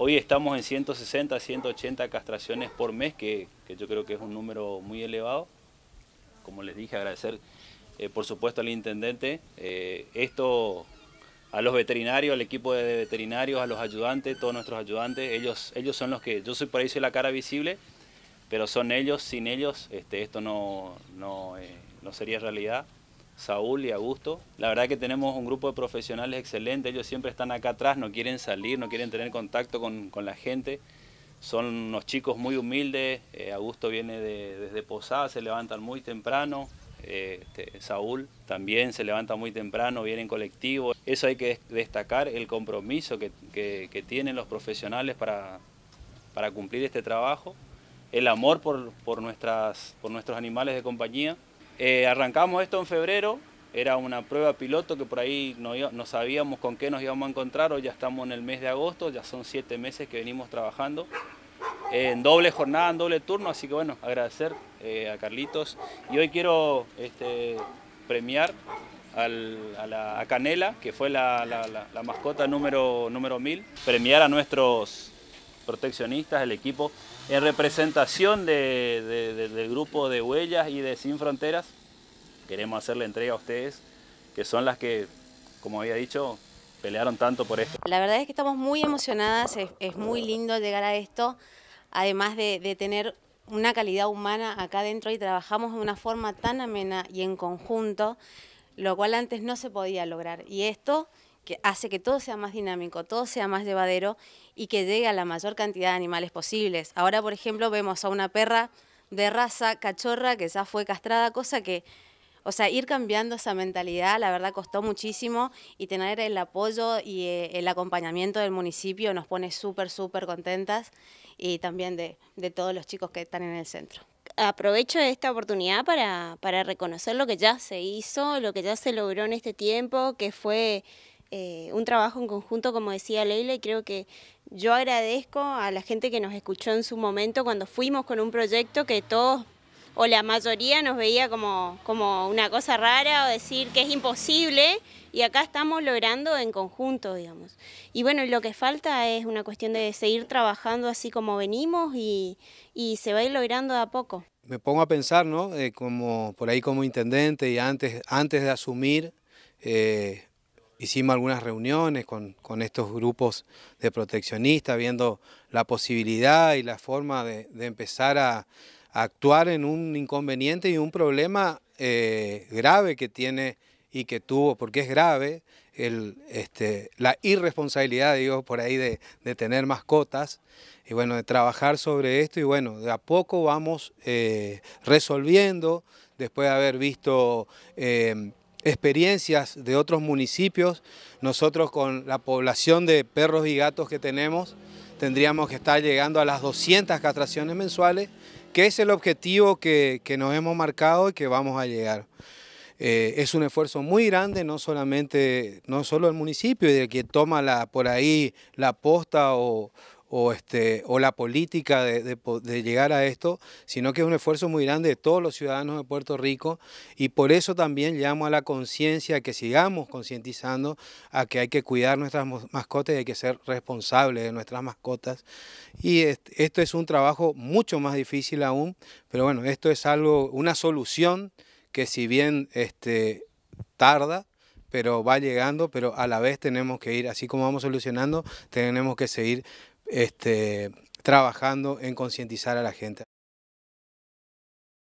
Hoy estamos en 160, 180 castraciones por mes, que, yo creo que es un número muy elevado. Como les dije, agradecer eh, por supuesto al intendente. Eh, esto a los veterinarios, al equipo de veterinarios, a los ayudantes, todos nuestros ayudantes, ellos, ellos son los que, yo soy por ahí soy la cara visible, pero son ellos, sin ellos este, esto no, no eh, sería realidad. Saúl y Augusto. La verdad que tenemos un grupo de profesionales excelente, ellos siempre están acá atrás, no quieren salir, no quieren tener contacto con, la gente. Son unos chicos muy humildes, eh, Augusto viene desde Posada, se levantan muy temprano, eh, este, Saúl también se levanta muy temprano, viene en colectivo. Eso hay que destacar, el compromiso que, tienen los profesionales para, para, cumplir este trabajo, el amor por, nuestras, por nuestros animales de compañía. Eh, arrancamos esto en febrero, era una prueba piloto que por ahí no, no, sabíamos con qué nos íbamos a encontrar, hoy ya estamos en el mes de agosto, ya son siete meses que venimos trabajando eh, en doble jornada, en doble turno, así que bueno, agradecer eh, a Carlitos y hoy quiero este, premiar a, Canela, que fue la, mascota número, número 1000, premiar a nuestros proteccionistas, el equipo, en representación del grupo de Huellas y de Sin Fronteras, queremos hacerle entrega a ustedes, que son las que, como había dicho, pelearon tanto por esto. La verdad es que estamos muy emocionadas, es, muy lindo llegar a esto, además de, tener una calidad humana acá dentro y trabajamos de una forma tan amena y en conjunto, lo cual antes no se podía lograr. Y esto que hace que todo sea más dinámico, todo sea más llevadero y que llegue a la mayor cantidad de animales posibles. Ahora, por ejemplo, vemos a una perra de raza cachorra que ya fue castrada, cosa que o sea, ir cambiando esa mentalidad, la verdad costó muchísimo y tener el apoyo y eh, el acompañamiento del municipio nos pone súper, súper contentas y también de, todos los chicos que están en el centro. Aprovecho esta oportunidad para, para reconocer lo que ya se hizo, lo que ya se logró en este tiempo, que fue eh, un trabajo en conjunto, como decía Leila, y creo que yo agradezco a la gente que nos escuchó en su momento cuando fuimos con un proyecto que todos o la mayoría nos veía como, como una cosa rara o decir que es imposible y acá estamos logrando en conjunto, digamos. Y bueno, lo que falta es una cuestión de seguir trabajando así como venimos y, se va a ir logrando de a poco. Me pongo a pensar, ¿no? Eh, como por ahí como intendente y antes, antes de asumir, eh, hicimos algunas reuniones con, estos grupos de proteccionistas, viendo la posibilidad y la forma de empezar a actuar en un inconveniente y un problema eh, grave que tiene y que tuvo, porque es grave este, la irresponsabilidad, digo, por ahí de, tener mascotas y bueno, de trabajar sobre esto y bueno, de a poco vamos eh, resolviendo, después de haber visto em, experiencias de otros municipios, nosotros con la población de perros y gatos que tenemos, tendríamos que estar llegando a las 200 castraciones mensuales que es el objetivo que, nos hemos marcado y que vamos a llegar. Eh, es un esfuerzo muy grande, no solamente, no solo el municipio, y de que toma la, por ahí la posta o, o, este, o la política de, llegar a esto, sino que es un esfuerzo muy grande de todos los ciudadanos de Puerto Rico y por eso también llamo a la conciencia, que sigamos concientizando a que hay que cuidar nuestras mascotas y hay que ser responsables de nuestras mascotas. Y esto es un trabajo mucho más difícil aún, pero bueno, esto es algo, una solución que si bien este, tarda, pero va llegando, pero a la vez tenemos que ir, así como vamos solucionando, tenemos que seguir este, trabajando en concientizar a la gente.